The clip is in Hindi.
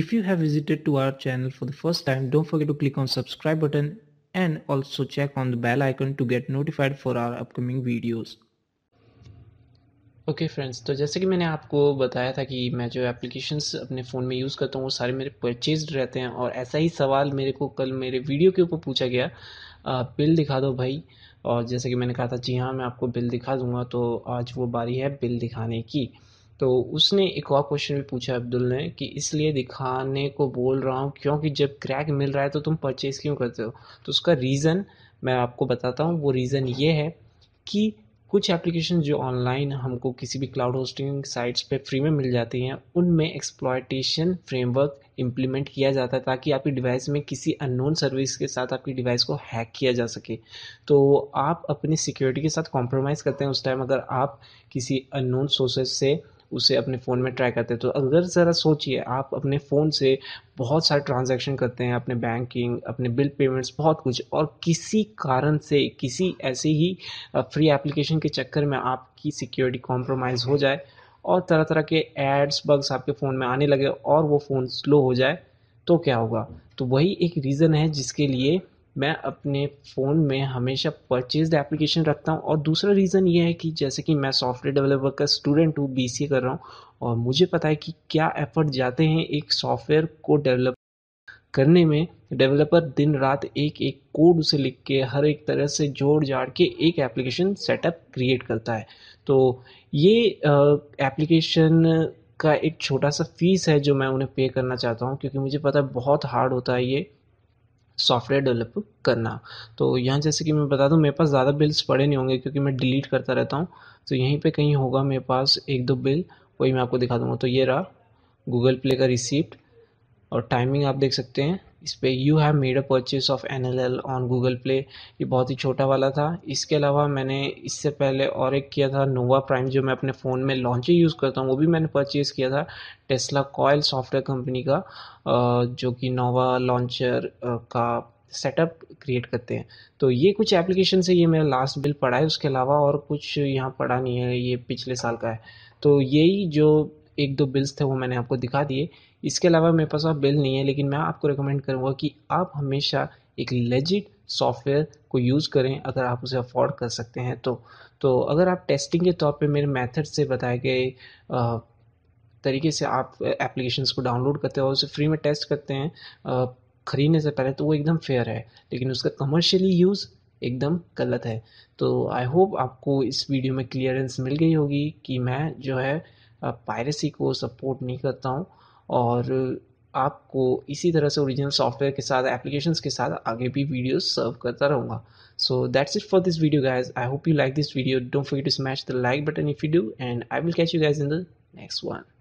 If you have visited to our channel for the first time, don't forget to click on subscribe button and also check on the bell icon to get notified for our upcoming videos. Okay friends तो जैसे कि मैंने आपको बताया था कि मैं जो एप्लीकेशंस अपने फ़ोन में यूज़ करता हूँ वो सारे मेरे परचेज रहते हैं और ऐसा ही सवाल मेरे को कल मेरे वीडियो के ऊपर पूछा गया आ, बिल दिखा दो भाई और जैसे कि मैंने कहा था जी हाँ मैं आपको बिल दिखा दूँगा तो आज वो बारी है बिल दिखाने की तो उसने एक और क्वेश्चन भी पूछा अब्दुल ने कि इसलिए दिखाने को बोल रहा हूँ क्योंकि जब क्रैक मिल रहा है तो तुम परचेज़ क्यों करते हो तो उसका रीज़न मैं आपको बताता हूँ वो रीज़न ये है कि कुछ एप्लीकेशन जो ऑनलाइन हमको किसी भी क्लाउड होस्टिंग साइट्स पे फ्री में मिल जाती हैं उनमें एक्सप्लॉयटेशन फ्रेमवर्क इम्प्लीमेंट किया जाता है ताकि आपकी डिवाइस में किसी अननोन सर्विस के साथ आपकी डिवाइस को हैक किया जा सके तो आप अपनी सिक्योरिटी के साथ कॉम्प्रोमाइज़ करते हैं उस टाइम अगर आप किसी अननोन सोर्सेज से उसे अपने फ़ोन में ट्राई करते हैं तो अगर ज़रा सोचिए आप अपने फ़ोन से बहुत सारे ट्रांजैक्शन करते हैं अपने बैंकिंग अपने बिल पेमेंट्स बहुत कुछ और किसी कारण से किसी ऐसे ही फ्री एप्लीकेशन के चक्कर में आपकी सिक्योरिटी कॉम्प्रोमाइज़ हो जाए और तरह तरह के एड्स बग्स आपके फ़ोन में आने लगे और वो फ़ोन स्लो हो जाए तो क्या होगा तो वही एक रीज़न है जिसके लिए मैं अपने फ़ोन में हमेशा परचेज एप्लीकेशन रखता हूँ और दूसरा रीज़न ये है कि जैसे कि मैं सॉफ्टवेयर डेवलपर का स्टूडेंट हूँ बी कर रहा हूँ और मुझे पता है कि क्या एफर्ट जाते हैं एक सॉफ्टवेयर को डेवलप करने में डेवलपर दिन रात एक एक कोड उसे लिख के हर एक तरह से जोड़ जाड़ के एक एप्लीकेशन सेटअप क्रिएट करता है तो ये एप्लीकेशन का एक छोटा सा फीस है जो मैं उन्हें पे करना चाहता हूँ क्योंकि मुझे पता है बहुत हार्ड होता है ये सॉफ्टवेयर डेवलप करना तो यहाँ जैसे कि मैं बता दूँ मेरे पास ज़्यादा बिल्स पड़े नहीं होंगे क्योंकि मैं डिलीट करता रहता हूँ तो यहीं पर कहीं होगा मेरे पास एक दो बिल वही मैं आपको दिखा दूँगा तो ये रहा गूगल प्ले का रिसिप्ट और टाइमिंग आप देख सकते हैं इस पर you have made a purchase of N L L on Google Play ये बहुत ही छोटा वाला था इसके अलावा मैंने इससे पहले और एक किया था नोवा प्राइम जो मैं अपने फ़ोन में लॉन्च यूज़ करता हूँ वो भी मैंने परचेज़ किया था टेस्ला कॉयल सॉफ्टवेयर कंपनी का जो कि नोवा लॉन्चर का सेटअप क्रिएट करते हैं तो ये कुछ एप्लीकेशन से ये मेरा लास्ट बिल पड़ा है उसके अलावा और कुछ यहाँ पड़ा नहीं है ये पिछले साल का है तो यही जो एक दो बिल्स थे वो मैंने आपको दिखा दिए इसके अलावा मेरे पास अब बिल नहीं है लेकिन मैं आपको रिकमेंड करूँगा कि आप हमेशा एक लेजिट सॉफ्टवेयर को यूज़ करें अगर आप उसे अफोर्ड कर सकते हैं तो तो अगर आप टेस्टिंग के तौर पे मेरे मेथड से बताए गए तरीके से आप एप्लीकेशंस को डाउनलोड करते हैं और उसे फ्री में टेस्ट करते हैं ख़रीदने से पहले तो वो एकदम फेयर है लेकिन उसका कमर्शियली यूज़ एकदम गलत है तो आई होप आपको इस वीडियो में क्लियरेंस मिल गई होगी कि मैं जो है पायरेसी को सपोर्ट नहीं करता हूँ और आपको इसी तरह से ओरिजिनल सॉफ्टवेयर के साथ एप्लीकेशन के साथ आगे भी वीडियो सर्व करता रहूँगा so that's it for this video guys I hope you like this video don't forget to smash the like button if you do and I will catch you guys in the next one